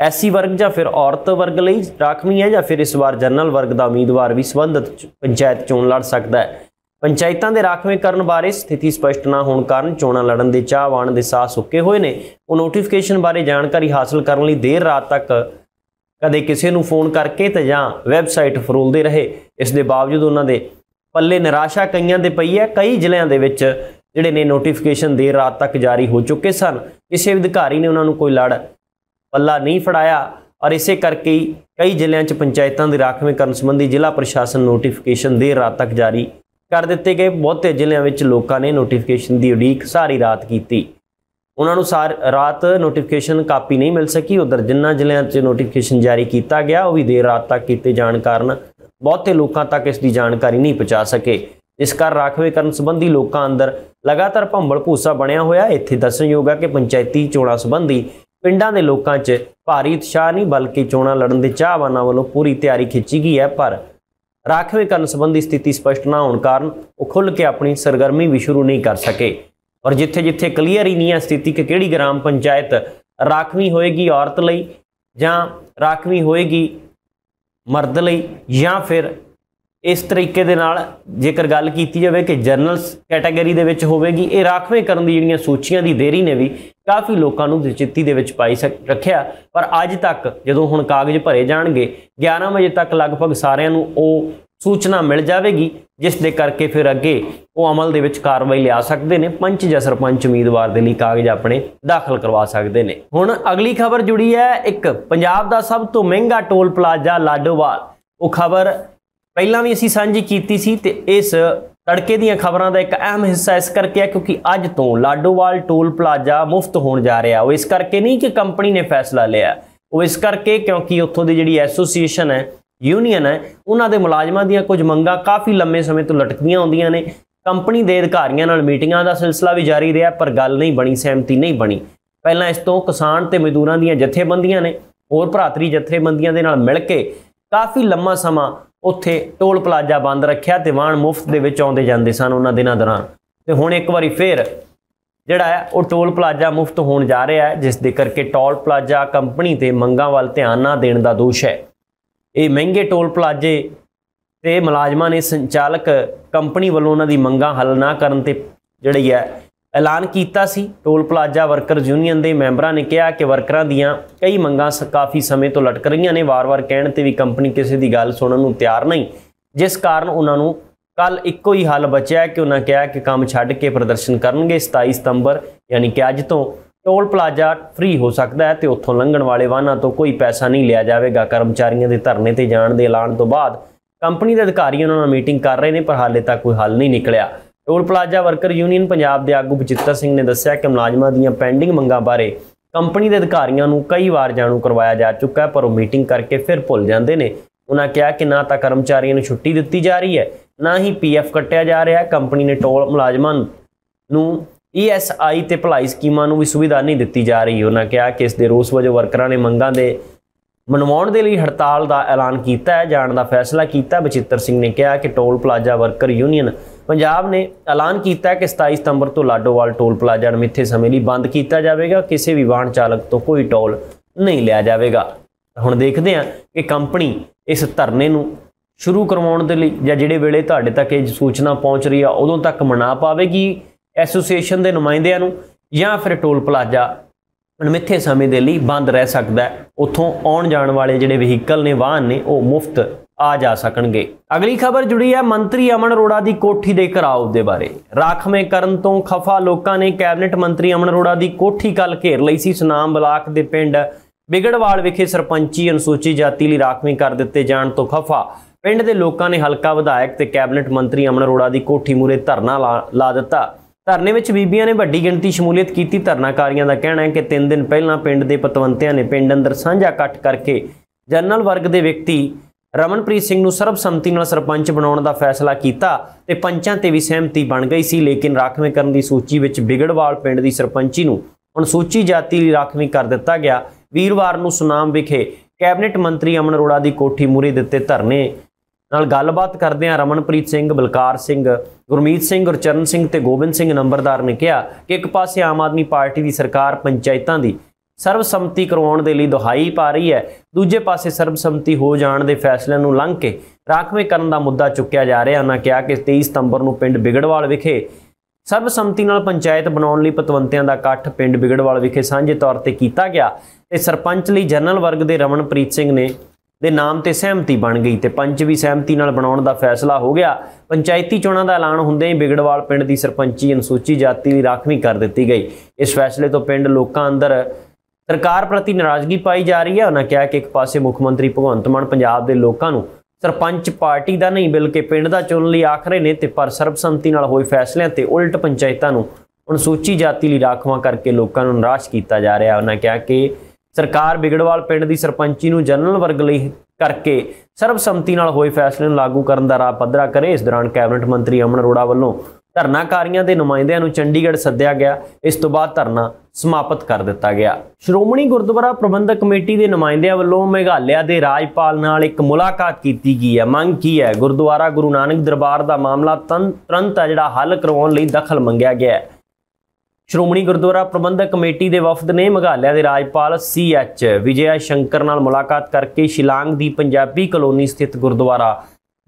ਐਸੀ ਵਰਗ ਜਾਂ ਫਿਰ ਔਰਤ ਵਰਗ ਲਈ ਰਾਖਵੀਂ ਹੈ ਜਾਂ ਫਿਰ ਇਸ ਵਾਰ ਜਨਰਲ ਵਰਗ ਦਾ ਉਮੀਦਵਾਰ ਵੀ ਸੰਬੰਧਿਤ ਪੰਚਾਇਤ ਚੋਣ ਲੜ ਸਕਦਾ ਹੈ ਪੰਚਾਇਤਾਂ ਦੇ ਰਾਖਵੇਂ ਕਰਨ ਬਾਰੇ ਸਥਿਤੀ ਸਪਸ਼ਟ ਨਾ ਹੋਣ ਕਾਰਨ ਚੋਣਾਂ ਲੜਨ ਦੇ ਚਾਹਵਾਨ ਦੇ ਸਾਹ ਸੁੱਕੇ ਹੋਏ ਨੇ ਉਹ ਨੋਟੀਫਿਕੇਸ਼ਨ ਬਾਰੇ ਜਾਣਕਾਰੀ ਹਾਸਲ ਕਰਨ ਲਈ ਦੇਰ ਰਾਤ ਤੱਕ ਕਦੇ ਕਿਸੇ ਨੂੰ ਫੋਨ ਕਰਕੇ ਤੇ ਜਾਂ ਵੈਬਸਾਈਟ ਫਰੋਲਦੇ ਰਹੇ ਇਸ ਦੇ ਬਾਵਜੂਦ ਉਹਨਾਂ ਦੇ ਪੱਲੇ ਨਿਰਾਸ਼ਾ ਕਈਆਂ ਦੇ ਪਈ ਹੈ ਕਈ ਜ਼ਿਲ੍ਹਿਆਂ ਦੇ ਵਿੱਚ ਜਿਹੜੇ ਨੇ ਨੋਟੀਫਿਕੇਸ਼ਨ ਦੇਰ ਰਾਤ ਤੱਕ ਜਾਰੀ ਹੋ ਚੁੱਕੇ ਸਨ ਕਿਸੇ ਅਧਿਕਾਰੀ ਨੇ ਉਹਨਾਂ ਨੂੰ ਕੋਈ ਲੜ ਪੱਲਾ ਨਹੀਂ ਫੜਾਇਆ ਔਰ ਇਸੇ ਕਰਕੇ ਕਈ ਜ਼ਿਲ੍ਹਿਆਂ 'ਚ ਪੰਚਾਇਤਾਂ ਦੇ ਰਾਖਵੇਂ ਕਰਨ ਸੰਬੰਧੀ ਜ਼ਿਲ੍ਹਾ ਪ੍ਰਸ਼ਾਸਨ ਨੋਟੀਫਿਕੇਸ਼ਨ ਦੇਰ ਰਾਤ ਤੱਕ ਜਾਰੀ ਕਰ ਦਿੱਤੇ ਗਏ ਬਹੁਤੇ ਜ਼ਿਲ੍ਹਿਆਂ ਵਿੱਚ ਲੋਕਾਂ ਨੇ ਨੋਟੀਫਿਕੇਸ਼ਨ ਦੀ ਉਡੀਕ ਸਾਰੀ ਰਾਤ ਕੀਤੀ ਉਹਨਾਂ ਨੂੰ ਸਾਰ ਰਾਤ ਨੋਟੀਫਿਕੇਸ਼ਨ ਕਾਪੀ ਨਹੀਂ ਮਿਲ ਸਕੀ ਉਧਰ ਜਿੰਨਾ ਜ਼ਿਲ੍ਹਿਆਂ 'ਚ ਨੋਟੀਫਿਕੇਸ਼ਨ ਜਾਰੀ ਕੀਤਾ ਗਿਆ ਉਹ ਵੀ ਦੇਰ ਰਾਤ ਤੱਕ ਕੀਤੇ ਜਾਣ ਕਾਰਨ ਬਹੁਤੇ ਲੋਕਾਂ ਤੱਕ ਇਸ ਦੀ ਜਾਣਕਾਰੀ ਨਹੀਂ ਪਹੁੰਚਾ ਸਕੇ ਇਸ ਕਰ ਰਾਖਵੇ ਕਰਨ ਸੰਬੰਧੀ ਲੋਕਾਂ ਅੰਦਰ ਲਗਾਤਾਰ ਭੰਬਲ ਭੂਸਾ ਬਣਿਆ ਹੋਇਆ ਇੱਥੇ ਦੱਸਣਯੋਗ ਹੈ ਕਿ ਪੰਚਾਇਤੀ ਚੋਣਾਂ ਸੰਬੰਧੀ ਪਿੰਡਾਂ ਦੇ ਲੋਕਾਂ 'ਚ ਭਾਰੀ ਉਤਸ਼ਾਹ ਨਹੀਂ ਬਲਕਿ ਚੋਣਾਂ ਲੜਨ ਦੇ ਚਾਹਵਾਨਾਂ ਵੱਲੋਂ ਪੂਰੀ ਤਿਆਰੀ ਖਿੱਚੀ ਗਈ ਹੈ ਪਰ ਰਾਖਵੇ ਕਰਨ ਸੰਬੰਧੀ ਸਥਿਤੀ ਸਪਸ਼ਟ ਨਾ ਹੋਣ ਕਾਰਨ ਉਹ ਖੁੱਲ ਕੇ ਆਪਣੀ ਸਰਗਰਮੀ ਵੀ ਸ਼ੁਰੂ ਨਹੀਂ ਕਰ ਸਕੇ ਔਰ ਜਿੱਥੇ-ਜਿੱਥੇ ਕਲੀਅਰ ਹੀ ਨਹੀਂ ਹੈ ਸਥਿਤੀ ਕਿ ਕਿਹੜੀ ਗ੍ਰਾਮ ਪੰਚਾਇਤ ਰਾਖਵੀਂ ਹੋਏਗੀ ਔਰਤ ਲਈ ਜਾਂ ਰਾਖਵੀਂ ਹੋਏਗੀ ਮਰਦ ਲਈ ਜਾਂ ਫਿਰ ਇਸ ਤਰੀਕੇ ਦੇ ਨਾਲ ਜੇਕਰ ਗੱਲ ਕੀਤੀ ਜਾਵੇ ਕਿ ਜਰਨਲਸ ਕੈਟਾਗਰੀ ਦੇ ਵਿੱਚ ਹੋਵੇਗੀ ਇਹ ਰਾਖਵੇਂ ਕਰਨ ਦੀ ਜਿਹੜੀਆਂ ਸੂਚੀਆਂ ਦੀ ਦੇਰੀ ਨੇ ਵੀ ਕਾਫੀ ਲੋਕਾਂ ਨੂੰ ਦਿਚਿੱਤੀ ਦੇ ਵਿੱਚ ਪਾਈ ਰੱਖਿਆ ਪਰ ਅੱਜ ਤੱਕ ਜਦੋਂ ਹੁਣ ਕਾਗਜ਼ ਭਰੇ ਜਾਣਗੇ 11 ਵਜੇ ਤੱਕ ਲਗਭਗ ਸਾਰਿਆਂ ਨੂੰ ਉਹ ਸੂਚਨਾ ਮਿਲ ਜਾਵੇਗੀ ਜਿਸ ਦੇ ਕਰਕੇ ਫਿਰ ਅੱਗੇ ਉਹ ਅਮਲ ਦੇ ਵਿੱਚ ਕਾਰਵਾਈ ਲਿਆ ਸਕਦੇ ਨੇ ਪੰਚ ਜਾਂ ਸਰਪੰਚ ਉਮੀਦਵਾਰ ਦੇ ਲਈ ਕਾਗਜ਼ ਆਪਣੇ ਦਾਖਲ ਕਰਵਾ ਸਕਦੇ ਨੇ ਹੁਣ ਅਗਲੀ ਖਬਰ ਜੁੜੀ ਹੈ ਇੱਕ ਪੰਜਾਬ ਦਾ ਸਭ ਤੋਂ ਮਹਿੰਗਾ ਟੋਲ ਪਲਾਜ਼ਾ ਲਾਡੋਵਾਲ ਉਹ ਖਬਰ ਪਹਿਲਾਂ ਵੀ ਅਸੀਂ ਸਾਂਝੀ ਕੀਤੀ ਸੀ ਤੇ ਇਸ ਤੜਕੇ ਦੀਆਂ ਖਬਰਾਂ ਦਾ ਇੱਕ ਅਹਿਮ ਹਿੱਸਾ ਇਸ ਕਰਕੇ ਹੈ ਕਿਉਂਕਿ ਅੱਜ ਤੋਂ ਲਾਡੋਵਾਲ ਟੋਲ ਪਲਾਜ਼ਾ ਮੁਫਤ ਹੋਣ ਜਾ ਰਿਹਾ ਉਹ ਇਸ ਕਰਕੇ ਨਹੀਂ ਕਿ ਕੰਪਨੀ ਨੇ ਫੈਸਲਾ ਲਿਆ ਉਹ ਇਸ ਕਰਕੇ ਕਿਉਂਕਿ ਉੱਥੋਂ ਦੀ ਜਿਹੜੀ ਐਸੋਸੀਏਸ਼ਨ ਹੈ ਯੂਨੀਅਨ ਹੈ ਉਹਨਾਂ ਦੇ ਮੁਲਾਜ਼ਮਾਂ ਦੀਆਂ ਕੁਝ ਮੰਗਾਂ ਕਾਫੀ ਲੰਮੇ ਸਮੇਂ ਤੋਂ ਲਟਕਦੀਆਂ ਹੁੰਦੀਆਂ ਨੇ ਕੰਪਨੀ ਦੇ ਅਧਿਕਾਰੀਆਂ ਨਾਲ ਮੀਟਿੰਗਾਂ ਦਾ ਸਿਲਸਿਲਾ ਵੀ ਜਾਰੀ ਰਿਹਾ ਪਰ ਗੱਲ ਨਹੀਂ ਬਣੀ ਸਹਿਮਤੀ ਨਹੀਂ ਬਣੀ ਪਹਿਲਾਂ ਇਸ ਤੋਂ ਕਿਸਾਨ ਤੇ ਮਜ਼ਦੂਰਾਂ ਦੀਆਂ ਜਥੇਬੰਦੀਆਂ ਨੇ ਹੋਰ ਭਰਾਤਰੀ ਜਥੇਬੰਦੀਆਂ ਦੇ ਨਾਲ ਮਿਲ ਕੇ ਕਾਫੀ ਲੰਮਾ ਸਮਾਂ ਉੱਥੇ ਟੋਲ ਪਲਾਜ਼ਾ ਬੰਦ ਰੱਖਿਆ ਤੇ ਵਾਹਨ ਮੁਫਤ ਦੇ ਵਿੱਚ ਆਉਂਦੇ ਜਾਂਦੇ ਸਨ ਉਹਨਾਂ ਦਿਨਾਂ ਦੌਰਾਨ ਤੇ ਹੁਣ ਇੱਕ ਵਾਰੀ ਫੇਰ ਜਿਹੜਾ ਹੈ ਉਹ ਟੋਲ ਪਲਾਜ਼ਾ ਮੁਫਤ ਹੋਣ ਜਾ ਰਿਹਾ ਹੈ ਜਿਸ ਦੇ ਕਰਕੇ ਟੋਲ ਪਲਾਜ਼ਾ ਕੰਪਨੀ ਤੇ ਮੰਗਾਂ ਵੱਲ ਧਿਆਨ ਨਾ ਦੇਣ ਦਾ ਦੋਸ਼ ਹੈ ਇਹ ਮਹਿੰਗੇ ਟੋਲ ਪਲਾਜੇ ਤੇ ਮੁਲਾਜ਼ਮਾਂ ਨੇ ਸੰਚਾਲਕ ਕੰਪਨੀ ਵੱਲੋਂ ਉਹਨਾਂ ਦੀ ਮੰਗਾਂ ਹੱਲ ਨਾ ਕਰਨ ਤੇ ਜਿਹੜੀ ਹੈ ਐਲਾਨ ਕੀਤਾ ਸੀ ਟੋਲ ਪਲਾਜ਼ਾ ਵਰਕਰਜ਼ ਯੂਨੀਅਨ ਦੇ ਮੈਂਬਰਾਂ ਨੇ ਕਿਹਾ ਕਿ ਵਰਕਰਾਂ ਦੀਆਂ ਕਈ ਮੰਗਾਂ ਕਾਫੀ ਸਮੇਂ ਤੋਂ ਲਟਕ ਰਹੀਆਂ ਨੇ ਵਾਰ-ਵਾਰ ਕਹਿਣ ਤੇ ਵੀ ਕੰਪਨੀ ਕਿਸੇ ਦੀ ਗੱਲ ਸੁਣਨ ਨੂੰ ਤਿਆਰ ਨਹੀਂ ਜਿਸ ਕਾਰਨ ਉਹਨਾਂ ਨੂੰ ਕੱਲ ਇੱਕੋ ਹੀ ਹੱਲ ਬਚਿਆ ਕਿ ਉਹਨਾਂ ਕਿਹਾ ਕਿ ਕੰਮ ਛੱਡ ਕੇ ਪ੍ਰਦਰਸ਼ਨ ਕਰਨਗੇ 27 ਸਤੰਬਰ ਯਾਨੀ ਕਿ ਅੱਜ ਤੋਂ ਟੋਲ ਪਲਾਜ਼ਾ ਫ੍ਰੀ ਹੋ ਸਕਦਾ ਹੈ ਤੇ ਉੱਥੋਂ ਲੰਘਣ ਵਾਲੇ ਵਾਹਨਾਂ ਤੋਂ ਕੋਈ ਪੈਸਾ ਨਹੀਂ ਲਿਆ ਜਾਵੇਗਾ ਕਰਮਚਾਰੀਆਂ ਦੇ ਧਰਨੇ ਤੇ ਜਾਣ ਦੇ ਐਲਾਨ ਤੋਂ ਬਾਅਦ ਕੰਪਨੀ ਦੇ ਅਧਿਕਾਰੀ ਉਹਨਾਂ ਨਾਲ ਮੀਟਿੰਗ ਕਰ ਰਹੇ ਨੇ ਪਰ ਹਾਲੇ ਤੱਕ ਕੋਈ ਹੱਲ ਨਹੀਂ ਨਿਕਲਿਆ toll plaza worker union Punjab ਦੇ ਆਗੂ ਬਚਿੱਤਰ ਸਿੰਘ ਨੇ ਦੱਸਿਆ ਕਿ ਮੁਲਾਜ਼ਮਾਂ ਦੀਆਂ ਪੈਂਡਿੰਗ ਮੰਗਾਂ ਬਾਰੇ ਕੰਪਨੀ ਦੇ ਅਧਿਕਾਰੀਆਂ ਨੂੰ ਕਈ ਵਾਰ ਜਾਣੂ ਕਰਵਾਇਆ ਜਾ ਚੁੱਕਾ ਹੈ ਪਰ ਉਹ ਮੀਟਿੰਗ ਕਰਕੇ ਫਿਰ ਭੁੱਲ ਜਾਂਦੇ ਨੇ ਉਹਨਾਂ ਕਿਹਾ ਕਿ ਨਾ ਤਾਂ ਕਰਮਚਾਰੀਆਂ ਨੂੰ ਛੁੱਟੀ ਦਿੱਤੀ ਜਾ ਰਹੀ ਹੈ ਨਾ ਹੀ ਪੀਐਫ ਕੱਟਿਆ ਜਾ ਰਿਹਾ ਹੈ ਕੰਪਨੀ ਨੇ ਟੋਲ ਮੁਲਾਜ਼ਮਾਂ ਨੂੰ ਈਐਸਆਈ e ਤੇ ਭਲਾਈ ਸਕੀਮਾਂ ਨੂੰ ਵੀ ਸੁਵਿਧਾ ਨਹੀਂ ਦਿੱਤੀ ਜਾ ਰਹੀ ਉਹਨਾਂ ਕਿਹਾ ਕਿ ਇਸ ਦੇ ਰੋਸ ਵਜੋਂ ਵਰਕਰਾਂ ਨੇ ਮੰਗਾਂ ਦੇ ਮਨਵਾਉਣ ਦੇ ਲਈ ਹੜਤਾਲ ਦਾ ਐਲਾਨ ਕੀਤਾ ਹੈ ਜਾਣ ਦਾ ਫੈਸਲਾ ਕੀਤਾ ਬਚਿੱਤਰ ਸਿੰਘ ਨੇ ਕਿਹਾ ਕਿ toll plaza worker union Punjab ਨੇ ਐਲਾਨ ਕੀਤਾ ਹੈ ਕਿ 27 ਸਤੰਬਰ ਤੋਂ ਲਾਡੋਵਾਲ ਟੋਲ ਪਲਾਜ਼ਾ ਨੂੰ ਇੱਥੇ ਸਮੇਂ ਲਈ ਬੰਦ ਕੀਤਾ ਜਾਵੇਗਾ ਕਿਸੇ ਵੀ ਵਾਹਨ ਚਾਲਕ ਤੋਂ ਕੋਈ ਟੋਲ ਨਹੀਂ ਲਿਆ ਜਾਵੇਗਾ ਹੁਣ ਦੇਖਦੇ ਹਾਂ ਕਿ ਕੰਪਨੀ ਇਸ ਧਰਨੇ ਨੂੰ ਸ਼ੁਰੂ ਕਰਵਾਉਣ ਦੇ ਲਈ ਜਾਂ ਜਿਹੜੇ ਵੇਲੇ ਤੁਹਾਡੇ ਤੱਕ ਇਹ ਸੂਚਨਾ ਪਹੁੰਚ ਰਹੀ ਆ ਉਦੋਂ ਤੱਕ ਮਨਾ ਪਾਵੇਗੀ ਐਸੋਸੀਏਸ਼ਨ ਦੇ ਨੁਮਾਇੰਦਿਆਂ ਨੂੰ ਜਾਂ ਫਿਰ ਟੋਲ ਪਲਾਜ਼ਾ ਅਣਮਿੱਥੇ ਸਮੇਂ ਦੇ ਲਈ ਬੰਦ ਰਹਿ ਸਕਦਾ ਉੱਥੋਂ ਆਉਣ ਜਾਣ ਵਾਲੇ ਜਿਹੜੇ ਵਹੀਕਲ ਨੇ ਵਾਹਨ ਨੇ ਉਹ ਮੁਫਤ ਆ ਜਾ ਸਕਣਗੇ ਅਗਲੀ ਖਬਰ ਜੁੜੀ ਹੈ ਮੰਤਰੀ ਅਮਨ ਅਰੋੜਾ ਦੀ ਕੋਠੀ ਦੇ ਘਰਾਓ ਦੇ ਬਾਰੇ ਰਾਖਵੇਂ ਕਰਨ ਤੋਂ ਖਫਾ ਲੋਕਾਂ ਨੇ ਕੈਬਨਿਟ ਮੰਤਰੀ ਅਮਨ ਅਰੋੜਾ ਦੀ ਕੋਠੀ ਕੱਲ ਘੇਰ ਲਈ ਸੀ ਸੁਨਾਮ ਬਲਾਕ ਦੇ ਪਿੰਡ ਬਿਗੜਵਾਲ ਵਿਖੇ ਸਰਪੰਚੀ ਅਨਸੂਚੀ ਜਾਤੀ ਲਈ ਰਾਖਵੇਂ ਕਰ ਦਿੱਤੇ ਜਾਣ ਤੋਂ ਖਫਾ ਪਿੰਡ ਦੇ ਲੋਕਾਂ ਨੇ ਹਲਕਾ ਵਿਧਾਇਕ ਤੇ ਕੈਬਨਿਟ ਮੰਤਰੀ ਅਮਨ ਅਰੋੜਾ ਦੀ ਕੋਠੀ ਮੂਰੇ ਧਰਨਾ ਲਾ ਦਿੱਤਾ ਧਰਨੇ ਵਿੱਚ ਬੀਬੀਆਂ ਨੇ ਵੱਡੀ ਗਿਣਤੀ ਸ਼ਮੂਲੀਅਤ ਕੀਤੀ ਧਰਨਾਕਾਰੀਆਂ ਦਾ ਕਹਿਣਾ ਹੈ ਕਿ 3 ਦਿਨ ਪਹਿਲਾਂ ਪਿੰਡ ਦੇ ਪਤਵੰਤਿਆਂ ਨੇ ਪਿੰਡ ਅੰਦਰ ਸਾਂਝਾ ਇਕੱਠ ਕਰਕੇ ਜਨਰਲ ਵਰਗ ਦੇ ਵਿਅਕਤੀ ਰਮਨਪ੍ਰੀਤ ਸਿੰਘ ਨੂੰ ਸਰਬਸੰਮਤੀ ਨਾਲ ਸਰਪੰਚ ਬਣਾਉਣ ਦਾ ਫੈਸਲਾ ਕੀਤਾ ਤੇ ਪੰਚਾਂ ਤੇ ਵੀ ਸਹਿਮਤੀ ਬਣ ਗਈ ਸੀ ਲੇਕਿਨ ਰਾਖਵੇਂ ਕਰਨ ਦੀ ਸੂਚੀ ਵਿੱਚ ਵਿਗੜਵਾਲ ਪਿੰਡ ਦੀ ਸਰਪੰਚੀ ਨੂੰ ਹੁਣ ਸੂਚੀ ਜਾਤੀ ਲਈ ਰਾਖਵੀਂ ਕਰ ਦਿੱਤਾ ਗਿਆ ਵੀਰਵਾਰ ਨੂੰ ਸੁਨਾਮ ਵਿਖੇ ਕੈਬਨਿਟ ਮੰਤਰੀ ਅਮਨ ਅਰੋੜਾ ਦੀ ਕੋਠੀ ਮੂਰੇ ਦਿੱਤੇ ਧਰਨੇ ਨਾਲ ਗੱਲਬਾਤ ਕਰਦੇ ਆ ਰਮਨਪ੍ਰੀਤ ਸਿੰਘ ਬਲਕਾਰ ਸਿੰਘ ਗੁਰਮੀਤ ਸਿੰਘ ਗੁਰਚਰਨ ਸਿੰਘ ਤੇ ਗੋਬਿੰਦ ਸਿੰਘ ਨੰਬਰਦਾਰ ਨੇ ਕਿਹਾ ਕਿ ਇੱਕ ਪਾਸੇ ਆਮ ਆਦਮੀ ਪਾਰਟੀ ਦੀ ਸਰਕਾਰ ਪੰਚਾਇਤਾਂ ਦੀ ਸਰਬਸੰਮਤੀ ਕਰਵਾਉਣ ਦੇ ਲਈ ਦੁਹਾਈ ਪਾ ਰਹੀ ਹੈ ਦੂਜੇ ਪਾਸੇ ਸਰਬਸੰਮਤੀ ਹੋ ਜਾਣ ਦੇ ਫੈਸਲਿਆਂ ਨੂੰ ਲੰਘ ਕੇ ਰਾਖਵੇਂ ਕਰਨ ਦਾ ਮੁੱਦਾ ਚੁੱਕਿਆ ਜਾ ਰਿਹਾ ਨਾ ਕਿਹਾ ਕਿ 23 ਸਤੰਬਰ ਨੂੰ ਪਿੰਡ ਬਿਗੜਵਾਲ ਵਿਖੇ ਸਰਬਸੰਮਤੀ ਨਾਲ ਪੰਚਾਇਤ ਬਣਾਉਣ ਲਈ ਪਤਵੰਤਿਆਂ ਦਾ ਇਕੱਠ ਪਿੰਡ ਬਿਗੜਵਾਲ ਵਿਖੇ ਸਾਂਝੇ ਤੌਰ ਤੇ ਕੀਤਾ ਗਿਆ ਤੇ ਸਰਪੰਚ ਲਈ ਜਨਰਲ ਵਰਗ ਦੇ ਰਮਨਪ੍ਰੀਤ ਸਿੰਘ ਨੇ ਦੇ ਨਾਮ ਤੇ ਸਹਿਮਤੀ ਬਣ ਗਈ ਤੇ ਪੰਚ ਵੀ ਸਹਿਮਤੀ ਨਾਲ ਬਣਾਉਣ ਦਾ ਫੈਸਲਾ ਹੋ ਗਿਆ ਪੰਚਾਇਤੀ ਚੋਣਾਂ ਦਾ ਐਲਾਨ ਹੁੰਦੇ ਹੀ ਬਿਗੜਵਾਲ ਪਿੰਡ ਦੀ ਸਰਪੰਚੀ ਅਨੁਸੂਚੀ ਜਾਤੀ ਲਈ ਰਾਖਵੀਂ ਕਰ ਦਿੱਤੀ ਗਈ ਇਸ ਫੈਸਲੇ ਤੋਂ ਪਿੰਡ ਲੋਕਾਂ ਅੰਦਰ ਸਰਕਾਰ ਪ੍ਰਤੀ ਨਾਰਾਜ਼ਗੀ ਪਾਈ ਜਾ ਰਹੀ ਹੈ ਉਹਨਾਂ ਕਿਹਾ ਕਿ ਇੱਕ ਪਾਸੇ ਮੁੱਖ ਮੰਤਰੀ ਭਗਵੰਤ ਮਾਨ ਪੰਜਾਬ ਦੇ ਲੋਕਾਂ ਨੂੰ ਸਰਪੰਚ ਪਾਰਟੀ ਦਾ ਨਹੀਂ ਬਿਲਕੇ ਪਿੰਡ ਦਾ ਚੁਣ ਲਈ ਆਖ ਰਹੇ ਨੇ ਤੇ ਪਰ ਸਰਬਸੰਮਤੀ ਨਾਲ ਹੋਏ ਫੈਸਲਿਆਂ ਤੇ ਉਲਟ ਪੰਚਾਇਤਾਂ ਨੂੰ ਅਨੁਸੂਚੀ ਜਾਤੀ ਲਈ ਰਾਖਵਾਂ ਕਰਕੇ ਲੋਕਾਂ ਨੂੰ ਨਿਰਾਸ਼ ਕੀਤਾ ਜਾ ਰਿਹਾ ਉਹਨਾਂ ਕਿਹਾ ਕਿ ਸਰਕਾਰ ਬਿਗੜਵਾਲ ਪਿੰਡ ਦੀ ਸਰਪੰਚੀ ਨੂੰ ਜਨਰਲ ਵਰਗ ਲਈ ਕਰਕੇ ਸਰਬਸੰਮਤੀ ਨਾਲ ਹੋਏ ਫੈਸਲੇ ਨੂੰ ਲਾਗੂ ਕਰਨ ਦਾ ਰਾਹ ਪੱਧਰਾ ਕਰੇ ਇਸ ਦੌਰਾਨ ਕੈਬਨਿਟ ਮੰਤਰੀ ਅਮਨ ਅਰੋੜਾ ਵੱਲੋਂ ਧਰਨਾਕਾਰੀਆਂ ਦੇ ਨੁਮਾਇੰਦਿਆਂ ਨੂੰ ਚੰਡੀਗੜ੍ਹ ਸੱਦਿਆ ਗਿਆ ਇਸ ਤੋਂ ਬਾਅਦ ਧਰਨਾ ਸਮਾਪਤ ਕਰ ਦਿੱਤਾ ਗਿਆ ਸ਼੍ਰੋਮਣੀ ਗੁਰਦੁਆਰਾ ਪ੍ਰਬੰਧਕ ਕਮੇਟੀ ਦੇ ਨੁਮਾਇੰਦਿਆਂ ਵੱਲੋਂ ਮੇਘਾਲਿਆ ਦੇ ਰਾਜਪਾਲ ਨਾਲ ਇੱਕ ਮੁਲਾਕਾਤ ਕੀਤੀ ਗਈ ਹੈ ਮੰਗ ਕੀ ਹੈ ਗੁਰਦੁਆਰਾ ਗੁਰੂ ਨਾਨਕ ਦਰਬਾਰ ਦਾ ਮਾਮਲਾ ਤੁਰੰਤ ਜਿਹੜਾ ਹੱਲ ਕਰਵਾਉਣ ਲਈ ਦਖਲ ਮੰਗਿਆ ਗਿਆ ਹੈ ਸ਼੍ਰੋਮਣੀ ਗੁਰਦੁਆਰਾ ਪ੍ਰਬੰਧਕ ਕਮੇਟੀ ਦੇ ਵਫਦ ਨੇ ਮੇਘਾਲਿਆ ਦੇ ਰਾਜਪਾਲ ਸੀ ਐਚ ਵਿਜੇਆ ਸ਼ੰਕਰ ਨਾਲ ਮੁਲਾਕਾਤ ਕਰਕੇ ਸ਼ਿਲਾਂਗ ਦੀ ਪੰਜਾਬੀ ਕਲੋਨੀ ਸਥਿਤ ਗੁਰਦੁਆਰਾ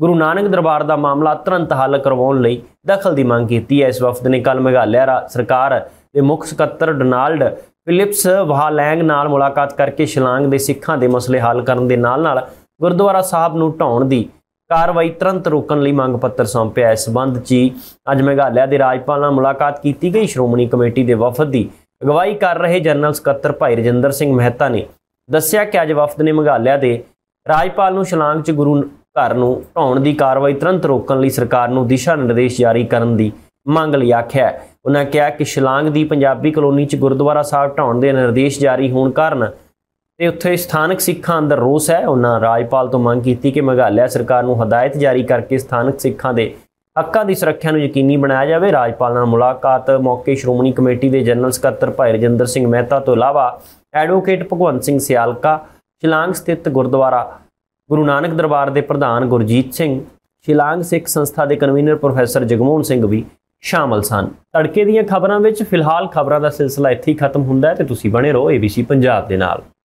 ਗੁਰੂ ਨਾਨਕ ਦਰਬਾਰ ਦਾ ਮਾਮਲਾ ਤੁਰੰਤ ਹੱਲ ਕਰਵਾਉਣ ਲਈ ਦਖਲ ਦੀ ਮੰਗ ਕੀਤੀ ਹੈ ਇਸ ਵਫਦ ਨੇ ਕੱਲ ਮੇਘਾਲਿਆ ਸਰਕਾਰ ਦੇ ਮੁੱਖ ਸਕੱਤਰ ਡੋਨਾਲਡ ਫਿਲਿਪਸ ਵਹਾਲੈਂਗ ਨਾਲ ਮੁਲਾਕਾਤ ਕਰਕੇ ਸ਼ਿਲਾਂਗ ਦੇ ਸਿੱਖਾਂ ਦੇ ਮਸਲੇ ਹੱਲ ਕਰਨ ਦੇ ਨਾਲ ਨਾਲ ਗੁਰਦੁਆਰਾ ਸਾਹਿਬ ਨੂੰ ਢਾਉਣ ਦੀ ਕਾਰਵਾਈ ਤੁਰੰਤ ਰੋਕਣ ਲਈ ਮੰਗ ਪੱਤਰ ਸੌਂਪਿਆ ਇਸ ਸੰਬੰਧ 'ਚ ਅੱਜ ਮੇਘਾਲਿਆ ਦੇ ਰਾਜਪਾਲ ਨਾਲ ਮੁਲਾਕਾਤ ਕੀਤੀ ਗਈ ਸ਼੍ਰੋਮਣੀ ਕਮੇਟੀ ਦੇ ਵਫਦ ਦੀ ਅਗਵਾਈ ਕਰ ਰਹੇ ਜਨਰਲ ਸਕੱਤਰ ਭਾਈ ਰਜਿੰਦਰ ਸਿੰਘ ਮਹਿਤਾ ਨੇ ਦੱਸਿਆ ਕਿ ਅੱਜ ਵਫਦ ਨੇ ਮੇਘਾਲਿਆ ਦੇ ਰਾਜਪਾਲ ਨੂੰ ਸ਼ਲਾਂਗ 'ਚ ਗੁਰੂ ਘਰ ਨੂੰ ਢਾਉਣ ਦੀ ਕਾਰਵਾਈ ਤੁਰੰਤ ਰੋਕਣ ਲਈ ਸਰਕਾਰ ਨੂੰ ਦਿਸ਼ਾ ਨਿਰਦੇਸ਼ ਜਾਰੀ ਕਰਨ ਦੀ ਮੰਗ ਲਈ ਆਖਿਆ ਉਹਨਾਂ ਕਿਹਾ ਕਿ ਸ਼ਲਾਂਗ ਦੀ ਪੰਜਾਬੀ ਕਲੋਨੀ 'ਚ ਗੁਰਦੁਆਰਾ ਸਾਹਿਬ ਢਾਉਣ ਦੇ ਨਿਰਦੇਸ਼ ਜਾਰੀ ਹੋਣ ਕਾਰਨ ਤੇ ਉੱਥੇ ਸਥਾਨਕ ਸਿੱਖਾਂ ਅੰਦਰ ਰੋਸ ਹੈ ਉਹਨਾਂ ਰਾਜਪਾਲ ਤੋਂ ਮੰਗ ਕੀਤੀ ਕਿ ਮਗਾਲਿਆ ਸਰਕਾਰ ਨੂੰ ਹਦਾਇਤ ਜਾਰੀ ਕਰਕੇ ਸਥਾਨਕ ਸਿੱਖਾਂ ਦੇ ਹੱਕਾਂ ਦੀ ਸੁਰੱਖਿਆ ਨੂੰ ਯਕੀਨੀ ਬਣਾਇਆ ਜਾਵੇ ਰਾਜਪਾਲ ਨਾਲ ਮੁਲਾਕਾਤ ਮੌਕੇ ਸ਼੍ਰੋਮਣੀ ਕਮੇਟੀ ਦੇ ਜਨਰਲ ਸਕੱਤਰ ਭਾਈ ਰਜਿੰਦਰ ਸਿੰਘ ਮਹਿਤਾ ਤੋਂ ਇਲਾਵਾ ਐਡਵੋਕੇਟ ਭਗਵੰਤ ਸਿੰਘ ਸਿਆਲਕਾ ਸ਼ਿਲਾਂਗ ਸਥਿਤ ਗੁਰਦੁਆਰਾ ਗੁਰੂ ਨਾਨਕ ਦਰਬਾਰ ਦੇ ਪ੍ਰਧਾਨ ਗੁਰਜੀਤ ਸਿੰਘ ਸ਼ਿਲਾਂਗ ਸਿੱਖ ਸੰਸਥਾ ਦੇ ਕਨਵੀਨਰ ਪ੍ਰੋਫੈਸਰ ਜਗਮੋਹਨ ਸਿੰਘ ਵੀ ਸ਼ਾਮਲ ਸਨ ਤੜਕੇ ਦੀਆਂ ਖਬਰਾਂ ਵਿੱਚ ਫਿਲਹਾਲ ਖਬਰਾਂ ਦਾ ਸਿਲਸਿਲਾ ਇੱਥੇ ਹੀ ਖਤਮ ਹੁੰਦਾ ਹੈ ਤੇ ਤੁਸੀਂ ਬਣੇ ਰਹੋ ABC ਪੰਜਾਬ ਦੇ ਨਾਲ